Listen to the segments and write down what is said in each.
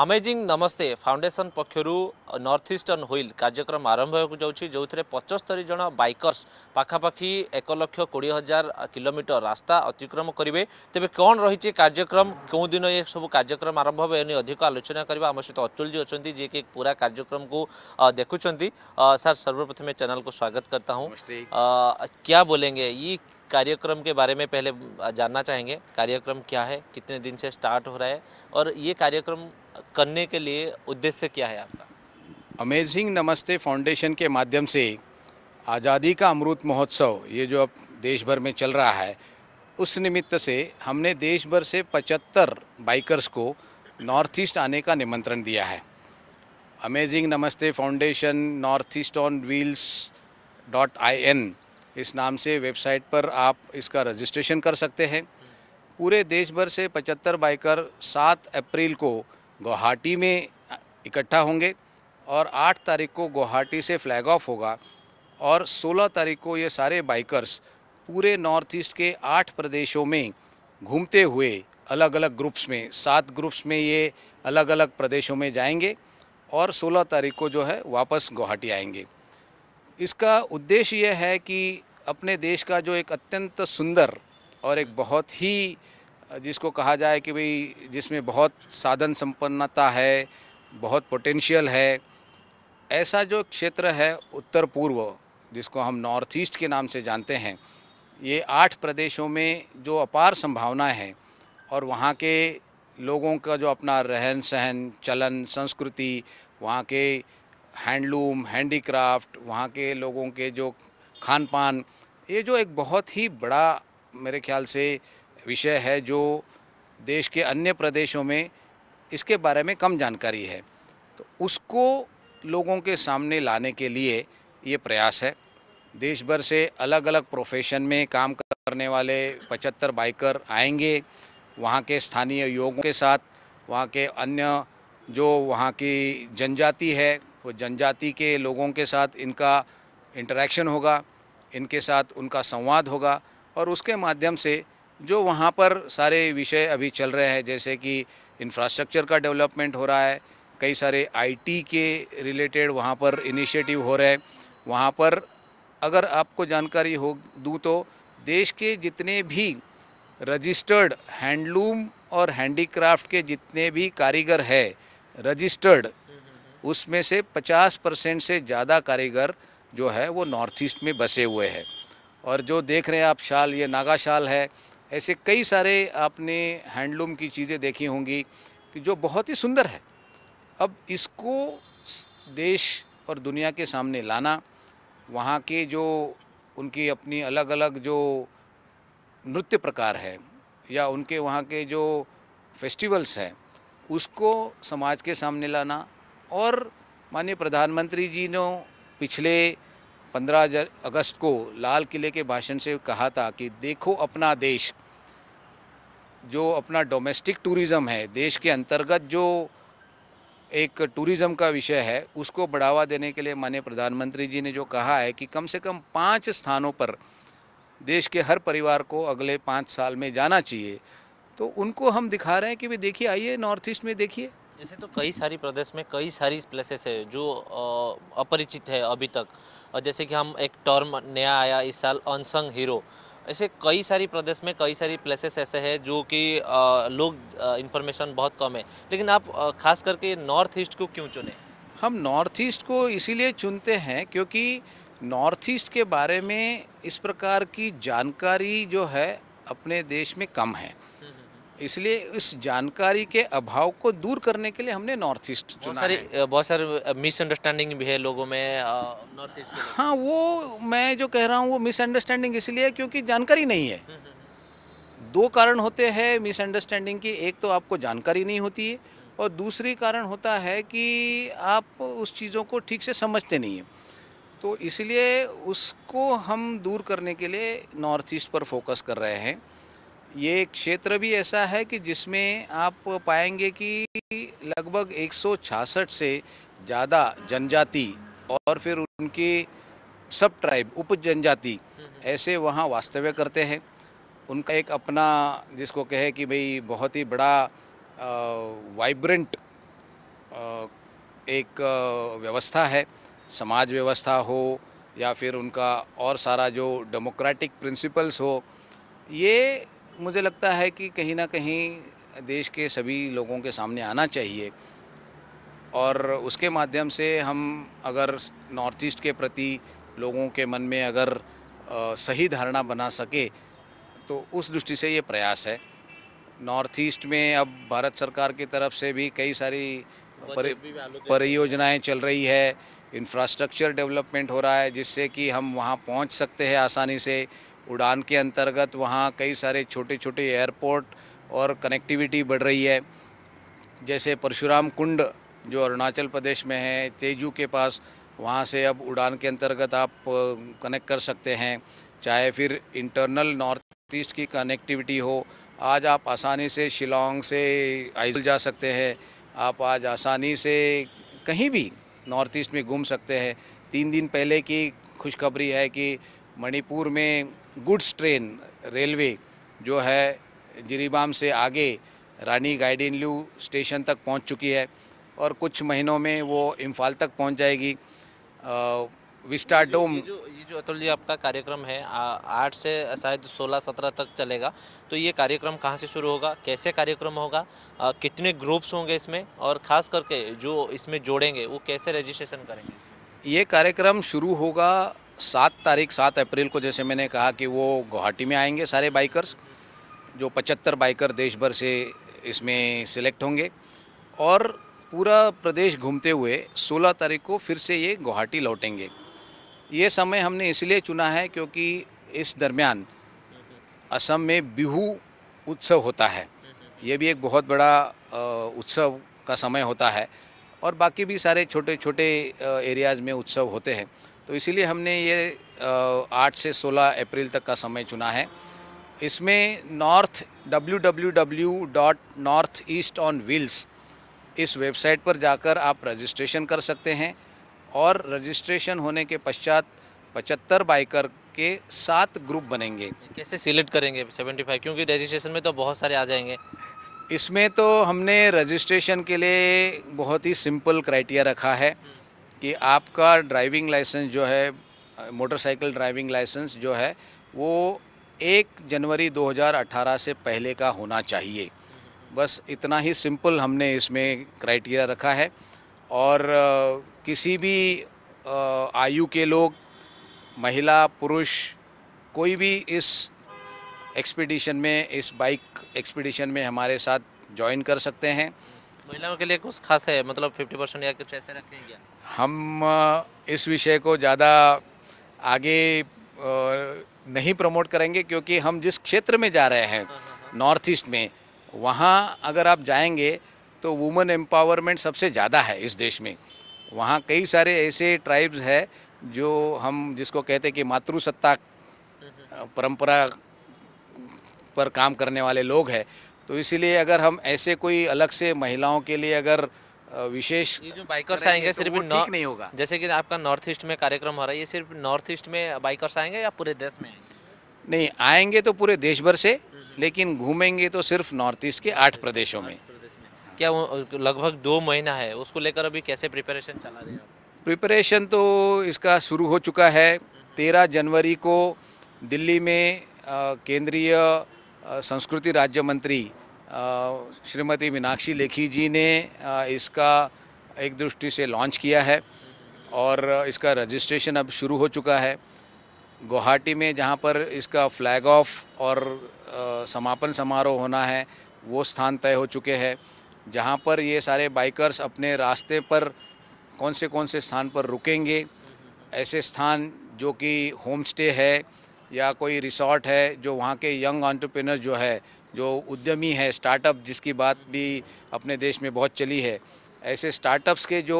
Amazing Namaste Foundation पक्षर North Eastern हुईल कार्यक्रम आरंभ हो जाए जो थे पचस्तरी जन बैकर्स पखापाखि एक लक्ष कोड़े हजार किलोमीटर रास्ता अतिक्रम करेंगे तेज कौन रही कार्यक्रम क्यों दिन ये सब कार्यक्रम आरंभ हो अधिक आलोचना करवा आम सहित अतुल जी अच्छा जी कि पूरा कार्यक्रम को देखुं सर सर्वप्रथमें चेल को स्वागत करता हूँ क्या बोलेंगे ये कार्यक्रम के बारे में पहले जानना चाहेंगे कार्यक्रम क्या है कितने दिन से स्टार्ट हो रहा है और ये कार्यक्रम करने के लिए उद्देश्य क्या है आपका अमेजिंग नमस्ते फाउंडेशन के माध्यम से आज़ादी का अमृत महोत्सव ये जो अब देश भर में चल रहा है उस निमित्त से हमने देश भर से 75 बाइकर्स को नॉर्थ ईस्ट आने का निमंत्रण दिया है Amazing Namaste Foundation North East on Wheels dot I N इस नाम से वेबसाइट पर आप इसका रजिस्ट्रेशन कर सकते हैं पूरे देश भर से 75 बाइकर 7 अप्रैल को गुवाहाटी में इकट्ठा होंगे और 8 तारीख को गुवाहाटी से फ्लैग ऑफ होगा और 16 तारीख को ये सारे बाइकर्स पूरे नॉर्थ ईस्ट के आठ प्रदेशों में घूमते हुए अलग अलग ग्रुप्स में सात ग्रुप्स में ये अलग अलग प्रदेशों में जाएंगे और 16 तारीख को जो है वापस गुवाहाटी आएंगे इसका उद्देश्य यह है कि अपने देश का जो एक अत्यंत सुंदर और एक बहुत ही जिसको कहा जाए कि भाई जिसमें बहुत साधन संपन्नता है बहुत पोटेंशियल है ऐसा जो क्षेत्र है उत्तर पूर्व जिसको हम नॉर्थ ईस्ट के नाम से जानते हैं ये आठ प्रदेशों में जो अपार संभावनाएं हैं और वहाँ के लोगों का जो अपना रहन सहन चलन संस्कृति वहाँ के हैंडलूम हैंडीक्राफ्ट वहाँ के लोगों के जो खान पान ये जो एक बहुत ही बड़ा मेरे ख्याल से विषय है जो देश के अन्य प्रदेशों में इसके बारे में कम जानकारी है तो उसको लोगों के सामने लाने के लिए ये प्रयास है देश भर से अलग अलग प्रोफेशन में काम करने वाले 75 बाइकर आएंगे वहाँ के स्थानीय योगों के साथ वहाँ के अन्य जो वहाँ की जनजाति है वो जनजाति के लोगों के साथ इनका इंटरेक्शन होगा इनके साथ उनका संवाद होगा और उसके माध्यम से जो वहाँ पर सारे विषय अभी चल रहे हैं जैसे कि इंफ्रास्ट्रक्चर का डेवलपमेंट हो रहा है कई सारे आईटी के रिलेटेड वहाँ पर इनिशिएटिव हो रहे हैं वहाँ पर अगर आपको जानकारी हो दूँ तो देश के जितने भी रजिस्टर्ड हैंडलूम और हैंडीक्राफ्ट के जितने भी कारीगर है रजिस्टर्ड हम्म, हम्म, हम्म। उसमें से 50 परसेंट से ज़्यादा कारीगर जो है वो नॉर्थ ईस्ट में बसे हुए हैं और जो देख रहे हैं आप शाल ये नागा शाल है ऐसे कई सारे आपने हैंडलूम की चीज़ें देखी होंगी कि जो बहुत ही सुंदर है अब इसको देश और दुनिया के सामने लाना वहाँ के जो उनकी अपनी अलग अलग जो नृत्य प्रकार है या उनके वहाँ के जो फेस्टिवल्स हैं उसको समाज के सामने लाना और माननीय प्रधानमंत्री जी ने पिछले 15 अगस्त को लाल किले के भाषण से कहा था कि देखो अपना देश जो अपना डोमेस्टिक टूरिज़्म है देश के अंतर्गत जो एक टूरिज़्म का विषय है उसको बढ़ावा देने के लिए माननीय प्रधानमंत्री जी ने जो कहा है कि कम से कम पाँच स्थानों पर देश के हर परिवार को अगले पाँच साल में जाना चाहिए तो उनको हम दिखा रहे हैं कि भाई देखिए आइए नॉर्थ ईस्ट में देखिए ऐसे तो कई सारी प्रदेश में कई सारी प्लेसेस है जो अपरिचित है अभी तक और जैसे कि हम एक टर्म नया आया इस साल अनसंग हीरो ऐसे कई सारी प्रदेश में कई सारी प्लेसेस ऐसे हैं जो कि लोग इन्फॉर्मेशन बहुत कम है लेकिन आप खास करके नॉर्थ ईस्ट को क्यों चुने हम नॉर्थ ईस्ट को इसीलिए चुनते हैं क्योंकि नॉर्थ ईस्ट के बारे में इस प्रकार की जानकारी जो है अपने देश में कम है इसलिए इस जानकारी के अभाव को दूर करने के लिए हमने नॉर्थ ईस्ट चुना सारी बहुत सारे मिसअंडरस्टैंडिंग भी है लोगों में नॉर्थ ईस्ट हाँ वो मैं जो कह रहा हूँ वो मिसअंडरस्टैंडिंग इसलिए क्योंकि जानकारी नहीं है हम्म, हम्म, हम्म। दो कारण होते हैं मिसअंडरस्टैंडिंग की एक तो आपको जानकारी नहीं होती है और दूसरी कारण होता है कि आप उस चीज़ों को ठीक से समझते नहीं हैं तो इसलिए उसको हम दूर करने के लिए नॉर्थ ईस्ट पर फोकस कर रहे हैं ये क्षेत्र भी ऐसा है कि जिसमें आप पाएंगे कि लगभग 166 से ज़्यादा जनजाति और फिर उनकी सब ट्राइब उप जनजाति हम्म। ऐसे वहाँ वास्तव्य करते हैं उनका एक अपना जिसको कहे कि भाई बहुत ही बड़ा वाइब्रेंट एक व्यवस्था है समाज व्यवस्था हो या फिर उनका और सारा जो डेमोक्रेटिक प्रिंसिपल्स हो ये मुझे लगता है कि कहीं ना कहीं देश के सभी लोगों के सामने आना चाहिए और उसके माध्यम से हम अगर नॉर्थ ईस्ट के प्रति लोगों के मन में अगर सही धारणा बना सके तो उस दृष्टि से ये प्रयास है नॉर्थ ईस्ट में अब भारत सरकार की तरफ से भी कई सारी परियोजनाएं चल रही है इंफ्रास्ट्रक्चर डेवलपमेंट हो रहा है जिससे कि हम वहाँ पहुँच सकते हैं आसानी से उड़ान के अंतर्गत वहाँ कई सारे छोटे छोटे एयरपोर्ट और कनेक्टिविटी बढ़ रही है जैसे परशुराम कुंड जो अरुणाचल प्रदेश में है तेजू के पास वहाँ से अब उड़ान के अंतर्गत आप कनेक्ट कर सकते हैं चाहे फिर इंटरनल नॉर्थ ईस्ट की कनेक्टिविटी हो आज आप आसानी से शिलोंग से आइजल जा सकते हैं आप आज आसानी से कहीं भी नॉर्थ ईस्ट में घूम सकते हैं तीन दिन पहले की खुशखबरी है कि मणिपुर में गुड्स ट्रेन रेलवे जो है जिरीबाम से आगे रानी गाइडिनलू स्टेशन तक पहुंच चुकी है और कुछ महीनों में वो इम्फाल तक पहुंच जाएगी विस्टा डोम ये, ये जो अतुल जी आपका कार्यक्रम है आठ से शायद सोलह सत्रह तक चलेगा तो ये कार्यक्रम कहाँ से शुरू होगा कैसे कार्यक्रम होगा आ, कितने ग्रुप्स होंगे इसमें और ख़ास करके जो इसमें जोड़ेंगे वो कैसे रजिस्ट्रेशन करेंगे ये कार्यक्रम शुरू होगा सात तारीख सात अप्रैल को जैसे मैंने कहा कि वो गुवाहाटी में आएंगे सारे बाइकर्स जो पचहत्तर बाइकर देश भर से इसमें सिलेक्ट होंगे और पूरा प्रदेश घूमते हुए 16 तारीख को फिर से ये गुवाहाटी लौटेंगे ये समय हमने इसलिए चुना है क्योंकि इस दरमियान असम में बिहू उत्सव होता है ये भी एक बहुत बड़ा उत्सव का समय होता है और बाकी भी सारे छोटे छोटे एरियाज़ में उत्सव होते हैं तो इसीलिए हमने ये आठ से सोलह अप्रैल तक का समय चुना है इसमें North W W W dot North East on Wheels इस वेबसाइट पर जाकर आप रजिस्ट्रेशन कर सकते हैं और रजिस्ट्रेशन होने के पश्चात पचहत्तर बाइकर के सात ग्रुप बनेंगे कैसे सिलेक्ट करेंगे 75 क्योंकि रजिस्ट्रेशन में तो बहुत सारे आ जाएंगे इसमें तो हमने रजिस्ट्रेशन के लिए बहुत ही सिंपल क्राइटेरिया रखा है कि आपका ड्राइविंग लाइसेंस जो है मोटरसाइकिल ड्राइविंग लाइसेंस जो है वो एक जनवरी 2018 से पहले का होना चाहिए बस इतना ही सिंपल हमने इसमें क्राइटेरिया रखा है और किसी भी आयु के लोग महिला पुरुष कोई भी इस एक्सपीडिशन में इस बाइक एक्सपीडिशन में हमारे साथ ज्वाइन कर सकते हैं महिलाओं के लिए कुछ खास है मतलब 50 परसेंट या कुछ ऐसे रखेंगे हम इस विषय को ज़्यादा आगे नहीं प्रमोट करेंगे क्योंकि हम जिस क्षेत्र में जा रहे हैं हाँ, हाँ, हाँ। नॉर्थ ईस्ट में वहाँ अगर आप जाएंगे तो वुमेन एम्पावरमेंट सबसे ज़्यादा है इस देश में वहाँ कई सारे ऐसे ट्राइब्स है जो हम जिसको कहते हैं कि मातृसत्ता हम्म, हम्म। परंपरा पर काम करने वाले लोग हैं तो इसीलिए अगर हम ऐसे कोई अलग से महिलाओं के लिए अगर विशेष जो बाइकर्स आएंगे तो सिर्फ ठीक नहीं होगा जैसे कि आपका नॉर्थ ईस्ट में कार्यक्रम हो रहा है ये सिर्फ नॉर्थ ईस्ट में बाइकर्स आएंगे या पूरे देश में आएंगे नहीं आएंगे तो पूरे देश भर से हम्म, हम्म। लेकिन घूमेंगे तो सिर्फ नॉर्थ ईस्ट के आठ प्रदेशों में क्या लगभग दो महीना है उसको लेकर अभी कैसे प्रिपरेशन चला रहे हैं प्रिपरेशन तो इसका शुरू हो चुका है हम्म। तेरह जनवरी को दिल्ली में केंद्रीय संस्कृति राज्य मंत्री श्रीमती मीनाक्षी लेखी जी ने इसका एक दृष्टि से लॉन्च किया है और इसका रजिस्ट्रेशन अब शुरू हो चुका है गुवाहाटी में जहाँ पर इसका फ्लैग ऑफ और समापन समारोह होना है वो स्थान तय हो चुके हैं जहाँ पर ये सारे बाइकर्स अपने रास्ते पर कौन से कौन से स्थान पर रुकेंगे ऐसे स्थान जो कि होम स्टे है या कोई रिसोर्ट है जो वहाँ के यंग ऑन्टरप्रेनर जो है जो उद्यमी है स्टार्टअप जिसकी बात भी अपने देश में बहुत चली है ऐसे स्टार्टअप्स के जो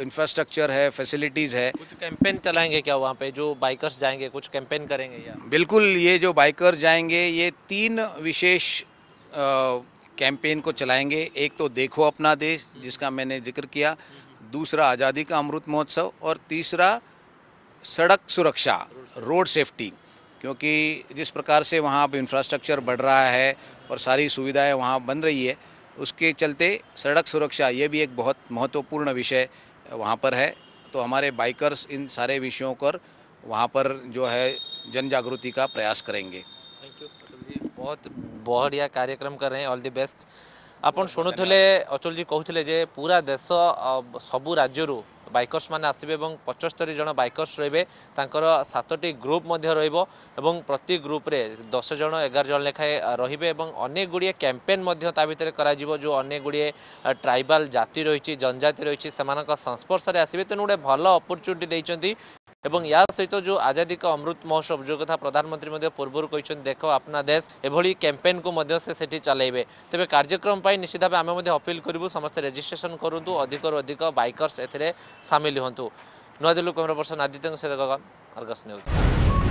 इंफ्रास्ट्रक्चर है फैसिलिटीज़ है कुछ कैंपेन चलाएंगे क्या वहाँ पे जो बाइकर्स जाएंगे कुछ कैंपेन करेंगे या बिल्कुल ये जो बाइकर्स जाएंगे ये तीन विशेष कैंपेन को चलाएंगे एक तो देखो अपना देश जिसका मैंने जिक्र किया दूसरा आज़ादी का अमृत महोत्सव और तीसरा सड़क सुरक्षा रोड सेफ्टी क्योंकि जिस प्रकार से वहाँ पर इंफ्रास्ट्रक्चर बढ़ रहा है और सारी सुविधाएं वहाँ बन रही है उसके चलते सड़क सुरक्षा ये भी एक बहुत महत्वपूर्ण विषय वहाँ पर है तो हमारे बाइकर्स इन सारे विषयों पर वहाँ पर जो है जन जागृति का प्रयास करेंगे थैंक यू बहुत बढ़िया कार्यक्रम कर रहे हैं ऑल दी बेस्ट आप ଶୁଣୁଥିଲେ अचल जी कहते पूरा देश सबू राज्य বাইকর্স মানে আসবে এবং পঁচস্তরি জন বাইকর্স রয়েবে তাঁর সাতটি গ্রুপ মধ্যে রহব এবং প্রতি গ্রুপে দশ জন এগার জন লেখায় রহবে এবং অনেক গুড়িয়ে ক্যাম্পেন তা ভিতরে করা যে অনেক গুড়িয়ে ট্রাইবাল জাতি রয়েছে জনজাতি রয়েছে সে সংস্পর্শে আসবে তেমন গোটে ভালো অপরচুনিটি এবং ইয়া সহিত যে আজাদী কা অমৃত মহোৎসব যে কথা প্রধানমন্ত্রী পূর্ব কিন্তু দেখ আপনা দেশ এভাবে ক্যাম্পেইন কু সে সেটি চালাইবে তবে কার্যক্রম পাই নিশ্চিত ভাবে আমি অপিল করবু সমস্ত রেজিষ্ট্রেসন করুন অধিক অধিক বাইকর্স এতে সামিল হুম নূদিল্লি ক্যামেরা পর্সন আদিত্য সহ গগন আর্গস নিউজ